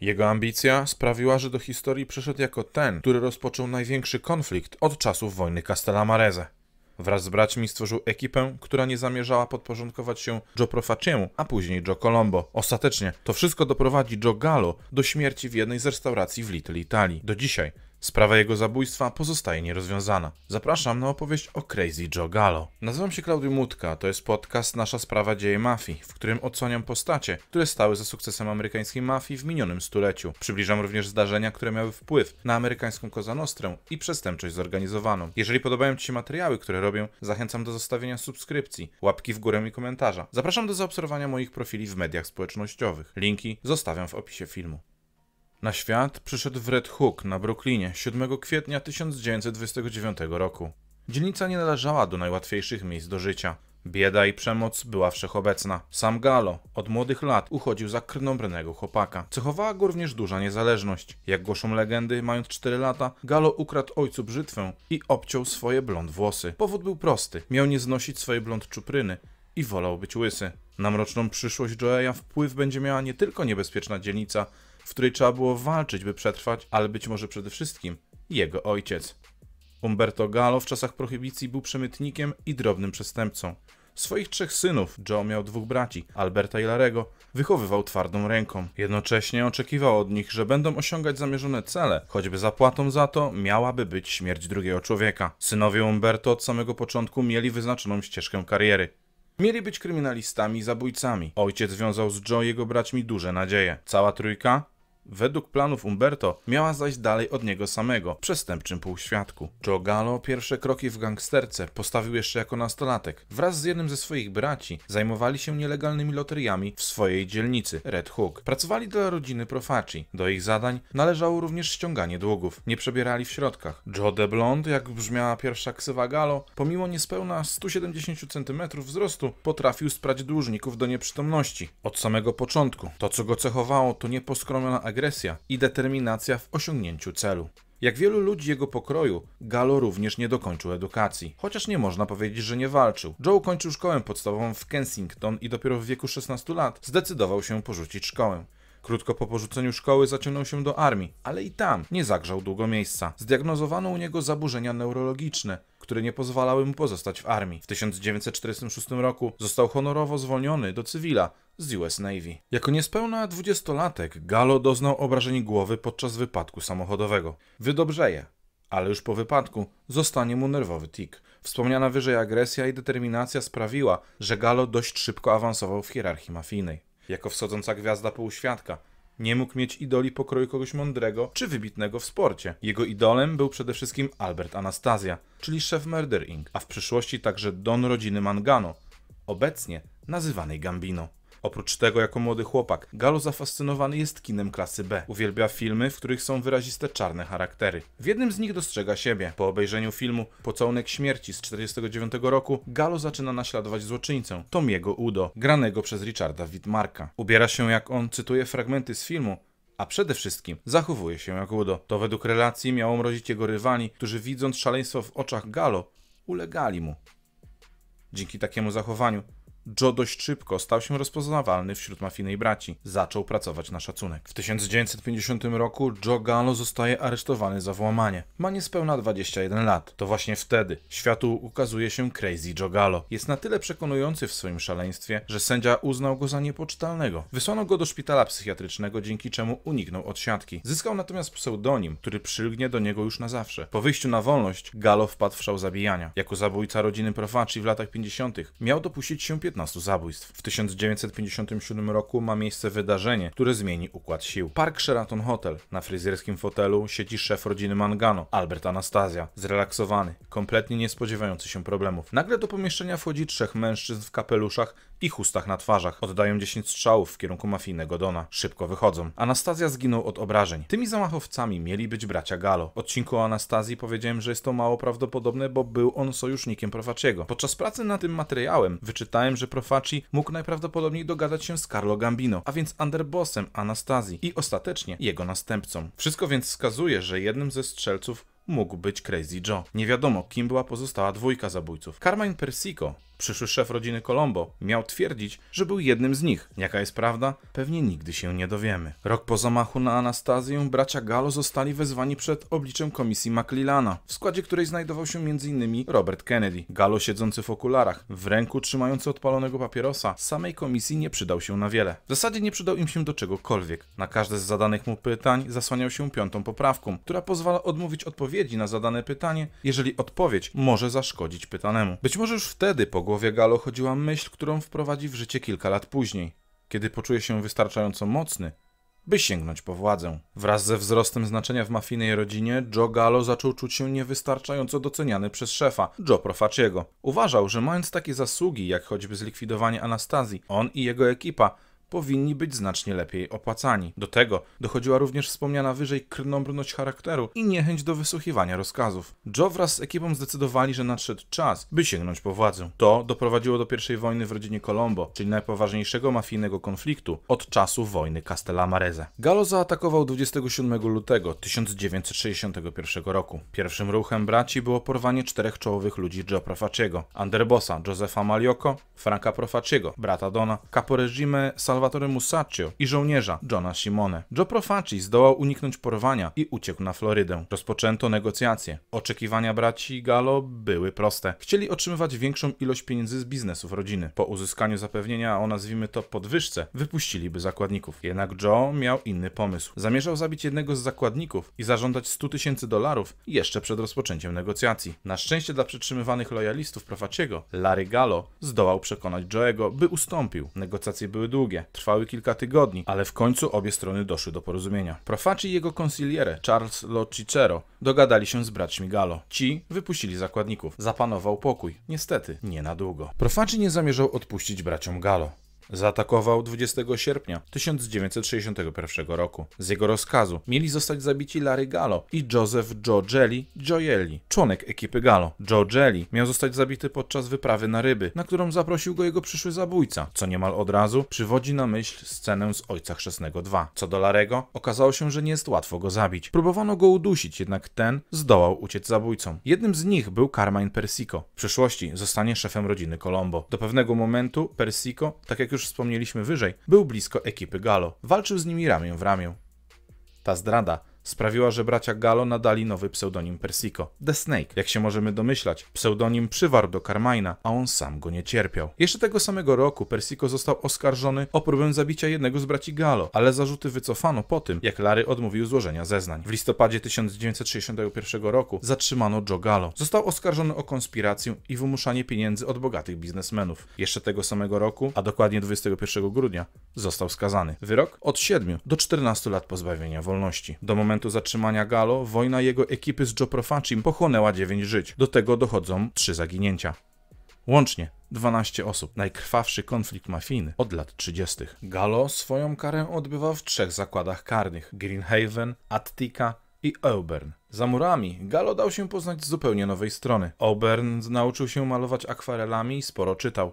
Jego ambicja sprawiła, że do historii przyszedł jako ten, który rozpoczął największy konflikt od czasów wojny Castellamarese. Wraz z braćmi stworzył ekipę, która nie zamierzała podporządkować się Joe Profaciemu, a później Joe Colombo. Ostatecznie to wszystko doprowadzi Joe Gallo do śmierci w jednej z restauracji w Little Italy. Do dzisiaj Sprawa jego zabójstwa pozostaje nierozwiązana. Zapraszam na opowieść o Crazy Joe Gallo. Nazywam się Klaudiu Mutka, to jest podcast Nasza Sprawa Dzieje Mafii, w którym oceniam postacie, które stały za sukcesem amerykańskiej mafii w minionym stuleciu. Przybliżam również zdarzenia, które miały wpływ na amerykańską kozanostrę i przestępczość zorganizowaną. Jeżeli podobają Ci się materiały, które robię, zachęcam do zostawienia subskrypcji, łapki w górę i komentarza. Zapraszam do zaobserwowania moich profili w mediach społecznościowych. Linki zostawiam w opisie filmu. Na świat przyszedł w Red Hook na Brooklynie 7 kwietnia 1929 roku. Dzielnica nie należała do najłatwiejszych miejsc do życia. Bieda i przemoc była wszechobecna. Sam Galo od młodych lat uchodził za krnąbrnego chłopaka. Cechowała go również duża niezależność. Jak głoszą legendy, mając 4 lata, Galo ukradł ojcu brzytwę i obciął swoje blond włosy. Powód był prosty. Miał nie znosić swojej blond czupryny i wolał być łysy. Na mroczną przyszłość Joeya wpływ będzie miała nie tylko niebezpieczna dzielnica, w której trzeba było walczyć, by przetrwać, ale być może przede wszystkim jego ojciec. Umberto Gallo w czasach prohibicji był przemytnikiem i drobnym przestępcą. Swoich trzech synów, Joe miał dwóch braci, Alberta i Larego, wychowywał twardą ręką. Jednocześnie oczekiwał od nich, że będą osiągać zamierzone cele, choćby zapłatą za to miałaby być śmierć drugiego człowieka. Synowie Umberto od samego początku mieli wyznaczoną ścieżkę kariery. Mieli być kryminalistami i zabójcami. Ojciec wiązał z Joe jego braćmi duże nadzieje. Cała trójka według planów Umberto, miała zajść dalej od niego samego, przestępczym półświadku. Joe Gallo pierwsze kroki w gangsterce postawił jeszcze jako nastolatek. Wraz z jednym ze swoich braci zajmowali się nielegalnymi loteriami w swojej dzielnicy, Red Hook. Pracowali dla rodziny Profaci. Do ich zadań należało również ściąganie długów. Nie przebierali w środkach. Joe de Blond, jak brzmiała pierwsza ksywa Gallo, pomimo niespełna 170 cm wzrostu, potrafił sprać dłużników do nieprzytomności. Od samego początku. To, co go cechowało, to nieposkromiona agresja i determinacja w osiągnięciu celu. Jak wielu ludzi jego pokroju, Galo również nie dokończył edukacji. Chociaż nie można powiedzieć, że nie walczył. Joe kończył szkołę podstawową w Kensington i dopiero w wieku 16 lat zdecydował się porzucić szkołę. Krótko po porzuceniu szkoły zaciągnął się do armii, ale i tam nie zagrzał długo miejsca. Zdiagnozowano u niego zaburzenia neurologiczne, które nie pozwalały mu pozostać w armii. W 1946 roku został honorowo zwolniony do cywila z US Navy. Jako niespełna dwudziestolatek Galo doznał obrażeń głowy podczas wypadku samochodowego. Wydobrzeje, ale już po wypadku zostanie mu nerwowy tik. Wspomniana wyżej agresja i determinacja sprawiła, że Galo dość szybko awansował w hierarchii mafijnej. Jako wschodząca gwiazda półświadka, nie mógł mieć idoli pokroju kogoś mądrego czy wybitnego w sporcie. Jego idolem był przede wszystkim Albert Anastazja, czyli szef Murder Inc., a w przyszłości także don rodziny Mangano, obecnie nazywanej Gambino. Oprócz tego, jako młody chłopak, Galo zafascynowany jest kinem klasy B. Uwielbia filmy, w których są wyraziste czarne charaktery. W jednym z nich dostrzega siebie. Po obejrzeniu filmu Pocałunek śmierci z 1949 roku, Galo zaczyna naśladować złoczyńcę, Tomiego Udo, granego przez Richarda Widmarka. Ubiera się jak on, cytuje fragmenty z filmu, a przede wszystkim zachowuje się jak Udo. To według relacji miało mrozić jego rywali, którzy widząc szaleństwo w oczach Galo, ulegali mu. Dzięki takiemu zachowaniu Joe dość szybko stał się rozpoznawalny wśród mafijnej braci. Zaczął pracować na szacunek. W 1950 roku Joe Gallo zostaje aresztowany za włamanie. Ma niespełna 21 lat. To właśnie wtedy światu ukazuje się Crazy Joe Gallo. Jest na tyle przekonujący w swoim szaleństwie, że sędzia uznał go za niepoczytalnego. Wysłano go do szpitala psychiatrycznego, dzięki czemu uniknął odsiadki. Zyskał natomiast pseudonim, który przylgnie do niego już na zawsze. Po wyjściu na wolność Gallo wpadł w szał zabijania. Jako zabójca rodziny Profaci w latach 50. miał dopuścić się 15 zabójstw. W 1957 roku ma miejsce wydarzenie, które zmieni układ sił. Park Sheraton Hotel. Na fryzjerskim fotelu siedzi szef rodziny Mangano, Albert Anastazja. Zrelaksowany, kompletnie nie spodziewający się problemów. Nagle do pomieszczenia wchodzi trzech mężczyzn w kapeluszach i chustach na twarzach. Oddają 10 strzałów w kierunku mafijnego Dona. Szybko wychodzą. Anastazja zginął od obrażeń. Tymi zamachowcami mieli być bracia Galo. W odcinku o Anastazji powiedziałem, że jest to mało prawdopodobne, bo był on sojusznikiem Profaciego. Podczas pracy nad tym materiałem wyczytałem, że Profaci mógł najprawdopodobniej dogadać się z Carlo Gambino, a więc underbossem Anastazji i ostatecznie jego następcą. Wszystko więc wskazuje, że jednym ze strzelców mógł być Crazy Joe. Nie wiadomo, kim była pozostała dwójka zabójców. Carmine Persico, przyszły szef rodziny Colombo, miał twierdzić, że był jednym z nich. Jaka jest prawda? Pewnie nigdy się nie dowiemy. Rok po zamachu na Anastazję bracia Gallo zostali wezwani przed obliczem komisji McLillana, w składzie której znajdował się m.in. Robert Kennedy. Gallo siedzący w okularach, w ręku trzymający odpalonego papierosa, samej komisji nie przydał się na wiele. W zasadzie nie przydał im się do czegokolwiek. Na każde z zadanych mu pytań zasłaniał się piątą poprawką, która pozwala odmówić odpowiedzi odpowiedzi na zadane pytanie, jeżeli odpowiedź może zaszkodzić pytanemu. Być może już wtedy po głowie Galo chodziła myśl, którą wprowadzi w życie kilka lat później, kiedy poczuje się wystarczająco mocny, by sięgnąć po władzę. Wraz ze wzrostem znaczenia w mafijnej rodzinie, Joe Gallo zaczął czuć się niewystarczająco doceniany przez szefa, Joe Profaciego. Uważał, że mając takie zasługi, jak choćby zlikwidowanie Anastazji, on i jego ekipa powinni być znacznie lepiej opłacani. Do tego dochodziła również wspomniana wyżej krnąbrność charakteru i niechęć do wysłuchiwania rozkazów. Joe wraz z ekipą zdecydowali, że nadszedł czas, by sięgnąć po władzę. To doprowadziło do pierwszej wojny w rodzinie Colombo, czyli najpoważniejszego mafijnego konfliktu od czasu wojny Castellamarese. Galo zaatakował 27 lutego 1961 roku. Pierwszym ruchem braci było porwanie czterech czołowych ludzi Joe Profaciego, Anderbosa, Josefa Malioko, Franka Profaciego, brata Dona, Capo Sal Salvatore Musaccio i żołnierza Johna Simone. Joe Profaci zdołał uniknąć porwania i uciekł na Florydę. Rozpoczęto negocjacje. Oczekiwania braci Gallo były proste. Chcieli otrzymywać większą ilość pieniędzy z biznesów rodziny. Po uzyskaniu zapewnienia o nazwijmy to podwyżce, wypuściliby zakładników. Jednak Joe miał inny pomysł. Zamierzał zabić jednego z zakładników i zażądać 100 tysięcy dolarów jeszcze przed rozpoczęciem negocjacji. Na szczęście dla przytrzymywanych lojalistów Profaciego, Larry Gallo zdołał przekonać Joego, by ustąpił. Negocjacje były długie trwały kilka tygodni, ale w końcu obie strony doszły do porozumienia. Profaci i jego konsiliere, Charles Locicero, dogadali się z braćmi Galo. Ci wypuścili zakładników. Zapanował pokój. Niestety, nie na długo. Profaci nie zamierzał odpuścić braciom Galo. Zaatakował 20 sierpnia 1961 roku. Z jego rozkazu mieli zostać zabici Larry Gallo i Joseph Joe Jelly członek ekipy Gallo. Joe Jelly miał zostać zabity podczas wyprawy na ryby, na którą zaprosił go jego przyszły zabójca, co niemal od razu przywodzi na myśl scenę z Ojca Chrzestnego 2. Co do Larego, okazało się, że nie jest łatwo go zabić. Próbowano go udusić, jednak ten zdołał uciec zabójcom. Jednym z nich był Carmine Persico. W przyszłości zostanie szefem rodziny Colombo. Do pewnego momentu Persico, tak jak już już wspomnieliśmy wyżej, był blisko ekipy Galo. Walczył z nimi ramię w ramię. Ta zdrada sprawiła, że bracia Gallo nadali nowy pseudonim Persico, The Snake. Jak się możemy domyślać, pseudonim przywarł do Carmina, a on sam go nie cierpiał. Jeszcze tego samego roku Persico został oskarżony o próbę zabicia jednego z braci Gallo, ale zarzuty wycofano po tym, jak Larry odmówił złożenia zeznań. W listopadzie 1961 roku zatrzymano Joe Gallo. Został oskarżony o konspirację i wymuszanie pieniędzy od bogatych biznesmenów. Jeszcze tego samego roku, a dokładnie 21 grudnia, został skazany. Wyrok od 7 do 14 lat pozbawienia wolności. Do momentu momentu zatrzymania Galo, wojna jego ekipy z Joe Profacim pochłonęła 9 żyć. Do tego dochodzą 3 zaginięcia. Łącznie 12 osób. Najkrwawszy konflikt mafijny od lat 30. Galo swoją karę odbywał w trzech zakładach karnych: Greenhaven, Attica i Auburn. Za murami Galo dał się poznać z zupełnie nowej strony. Auburn nauczył się malować akwarelami i sporo czytał.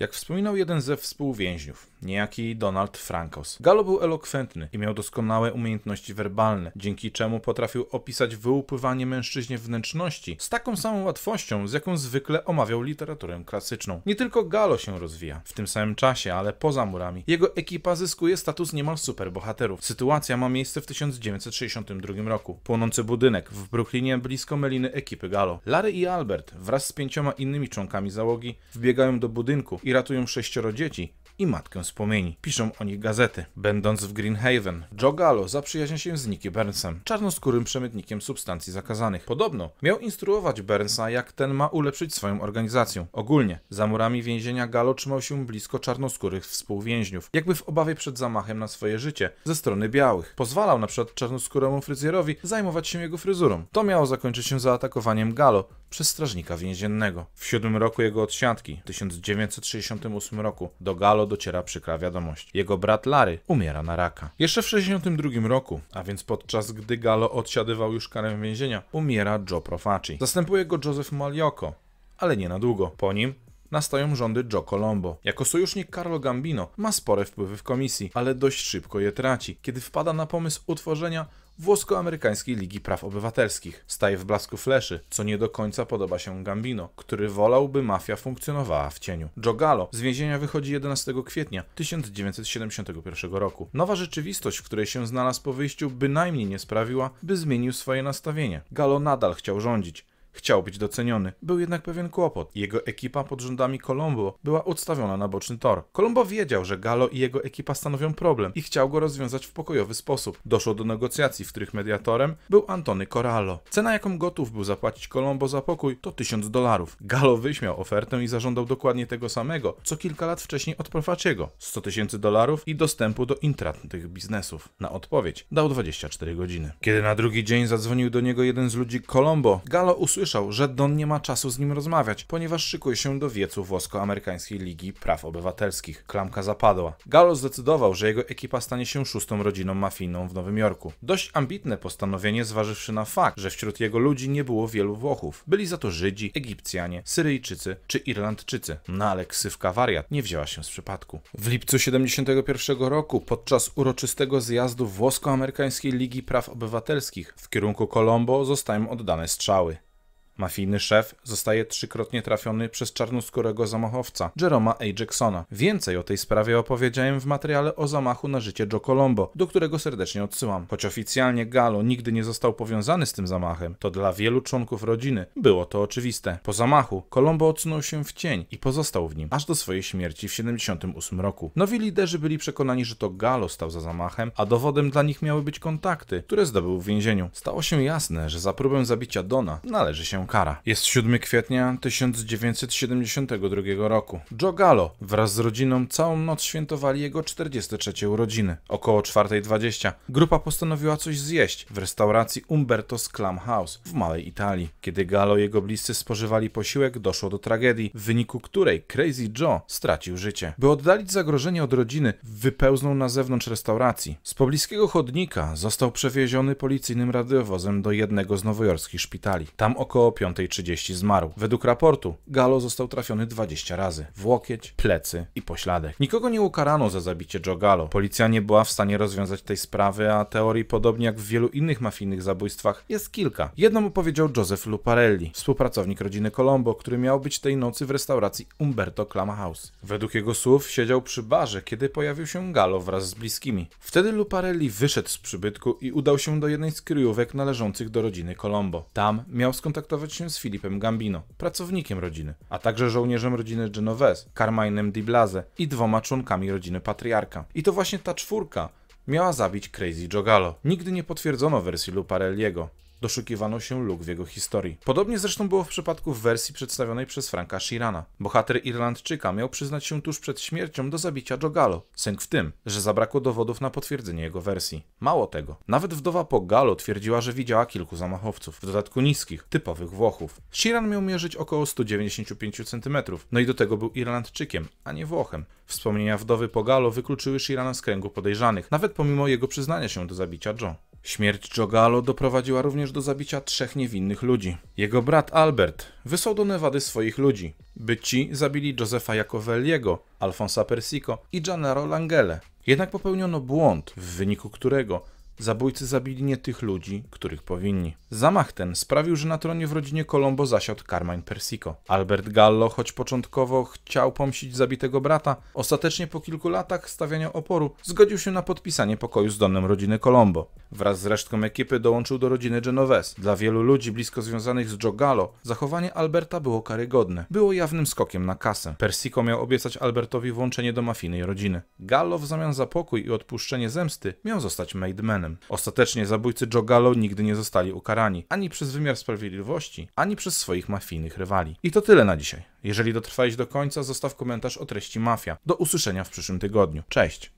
Jak wspominał jeden ze współwięźniów, niejaki Donald Frankos, Galo był elokwentny i miał doskonałe umiejętności werbalne, dzięki czemu potrafił opisać wyłupywanie mężczyźnie wnętrzności z taką samą łatwością, z jaką zwykle omawiał literaturę klasyczną. Nie tylko Galo się rozwija w tym samym czasie, ale poza murami. Jego ekipa zyskuje status niemal superbohaterów. Sytuacja ma miejsce w 1962 roku. Płonący budynek w Brooklynie blisko meliny ekipy Galo. Larry i Albert wraz z pięcioma innymi członkami załogi wbiegają do budynku i ratują sześcioro dzieci i matkę z płomieni. Piszą o nich gazety. Będąc w Greenhaven, Joe Gallo zaprzyjaźnia się z Nicky Burnsem, czarnoskórym przemytnikiem substancji zakazanych. Podobno miał instruować Burnsa, jak ten ma ulepszyć swoją organizację. Ogólnie, za murami więzienia Gallo trzymał się blisko czarnoskórych współwięźniów, jakby w obawie przed zamachem na swoje życie ze strony białych. Pozwalał na przykład czarnoskóremu fryzjerowi zajmować się jego fryzurą. To miało zakończyć się zaatakowaniem Gallo, przez strażnika więziennego. W siódmym roku jego odsiadki, w 1968 roku, do Galo dociera przykra wiadomość. Jego brat Larry umiera na raka. Jeszcze w 1962 roku, a więc podczas gdy Galo odsiadywał już karę więzienia, umiera Joe Profaci. Zastępuje go Joseph Malioko, ale nie na długo. Po nim nastają rządy Joe Colombo. Jako sojusznik Carlo Gambino ma spore wpływy w komisji, ale dość szybko je traci, kiedy wpada na pomysł utworzenia włosko-amerykańskiej Ligi Praw Obywatelskich. Staje w blasku fleszy, co nie do końca podoba się Gambino, który wolał, by mafia funkcjonowała w cieniu. Gallo z więzienia wychodzi 11 kwietnia 1971 roku. Nowa rzeczywistość, w której się znalazł po wyjściu, bynajmniej nie sprawiła, by zmienił swoje nastawienie. Gallo nadal chciał rządzić. Chciał być doceniony. Był jednak pewien kłopot. Jego ekipa pod rządami Colombo była odstawiona na boczny tor. Colombo wiedział, że Galo i jego ekipa stanowią problem i chciał go rozwiązać w pokojowy sposób. Doszło do negocjacji, w których mediatorem był Antony Corallo. Cena, jaką gotów był zapłacić Colombo za pokój, to 1000 dolarów. Galo wyśmiał ofertę i zażądał dokładnie tego samego, co kilka lat wcześniej od Profaciego. 100 tysięcy dolarów i dostępu do intratnych biznesów. Na odpowiedź dał 24 godziny. Kiedy na drugi dzień zadzwonił do niego jeden z ludzi Colombo, Galo usłyszał, usłyszał, że Don nie ma czasu z nim rozmawiać, ponieważ szykuje się do wiecu włosko-amerykańskiej Ligi Praw Obywatelskich. Klamka zapadła. Gallo zdecydował, że jego ekipa stanie się szóstą rodziną mafijną w Nowym Jorku. Dość ambitne postanowienie, zważywszy na fakt, że wśród jego ludzi nie było wielu Włochów. Byli za to Żydzi, Egipcjanie, Syryjczycy czy Irlandczycy. No ale ksywka wariat nie wzięła się z przypadku. W lipcu 71 roku, podczas uroczystego zjazdu włosko-amerykańskiej Ligi Praw Obywatelskich w kierunku Colombo zostają oddane strzały. Mafijny szef zostaje trzykrotnie trafiony przez czarnoskórego zamachowca Jeroma A. Jacksona. Więcej o tej sprawie opowiedziałem w materiale o zamachu na życie Joe Colombo, do którego serdecznie odsyłam. Choć oficjalnie Galo nigdy nie został powiązany z tym zamachem, to dla wielu członków rodziny było to oczywiste. Po zamachu Colombo odsunął się w cień i pozostał w nim, aż do swojej śmierci w 78 roku. Nowi liderzy byli przekonani, że to Galo stał za zamachem, a dowodem dla nich miały być kontakty, które zdobył w więzieniu. Stało się jasne, że za próbę zabicia Dona należy się kara. Jest 7 kwietnia 1972 roku. Joe Gallo wraz z rodziną całą noc świętowali jego 43 urodziny. Około 4.20 grupa postanowiła coś zjeść w restauracji Umberto's Clam House w Małej Italii. Kiedy Gallo i jego bliscy spożywali posiłek, doszło do tragedii, w wyniku której Crazy Joe stracił życie. By oddalić zagrożenie od rodziny, wypełznął na zewnątrz restauracji. Z pobliskiego chodnika został przewieziony policyjnym radiowozem do jednego z nowojorskich szpitali. Tam około 5.30 zmarł. Według raportu Galo został trafiony 20 razy w łokieć, plecy i pośladek. Nikogo nie ukarano za zabicie Joe Gallo. Policja nie była w stanie rozwiązać tej sprawy, a teorii, podobnie jak w wielu innych mafijnych zabójstwach, jest kilka. Jedną opowiedział Joseph Luparelli, współpracownik rodziny Colombo, który miał być tej nocy w restauracji Umberto Clamahouse. Według jego słów siedział przy barze, kiedy pojawił się Galo wraz z bliskimi. Wtedy Luparelli wyszedł z przybytku i udał się do jednej z kryjówek należących do rodziny Colombo. Tam miał skontaktować się z Filipem Gambino, pracownikiem rodziny, a także żołnierzem rodziny Genovese, Carminem Di Blase i dwoma członkami rodziny patriarka. I to właśnie ta czwórka miała zabić Crazy Jogalo. Nigdy nie potwierdzono wersji Luparelliego doszukiwano się luk w jego historii. Podobnie zresztą było w przypadku wersji przedstawionej przez Franka Shirana. Bohater Irlandczyka miał przyznać się tuż przed śmiercią do zabicia Jogalo. Sęk w tym, że zabrakło dowodów na potwierdzenie jego wersji. Mało tego, nawet wdowa Pogalo twierdziła, że widziała kilku zamachowców, w dodatku niskich, typowych Włochów. Shiran miał mierzyć około 195 cm, no i do tego był Irlandczykiem, a nie Włochem. Wspomnienia wdowy Pogalo wykluczyły Shirana z kręgu podejrzanych, nawet pomimo jego przyznania się do zabicia Joe. Śmierć Jogalo doprowadziła również do zabicia trzech niewinnych ludzi. Jego brat Albert wysłał do Nevady swoich ludzi, by ci zabili Josefa Jacovelliego, Alfonsa Persico i Gennaro Langele. Jednak popełniono błąd, w wyniku którego Zabójcy zabili nie tych ludzi, których powinni. Zamach ten sprawił, że na tronie w rodzinie Colombo zasiadł Carmine Persico. Albert Gallo, choć początkowo chciał pomścić zabitego brata, ostatecznie po kilku latach stawiania oporu zgodził się na podpisanie pokoju z donem rodziny Colombo. Wraz z resztką ekipy dołączył do rodziny Genovese. Dla wielu ludzi blisko związanych z Joe Gallo zachowanie Alberta było karygodne. Było jawnym skokiem na kasę. Persico miał obiecać Albertowi włączenie do mafijnej rodziny. Gallo w zamian za pokój i odpuszczenie zemsty miał zostać maidmanem. Ostatecznie zabójcy Jogalo nigdy nie zostali ukarani, ani przez wymiar sprawiedliwości, ani przez swoich mafijnych rywali. I to tyle na dzisiaj. Jeżeli dotrwałeś do końca, zostaw komentarz o treści mafia. Do usłyszenia w przyszłym tygodniu. Cześć!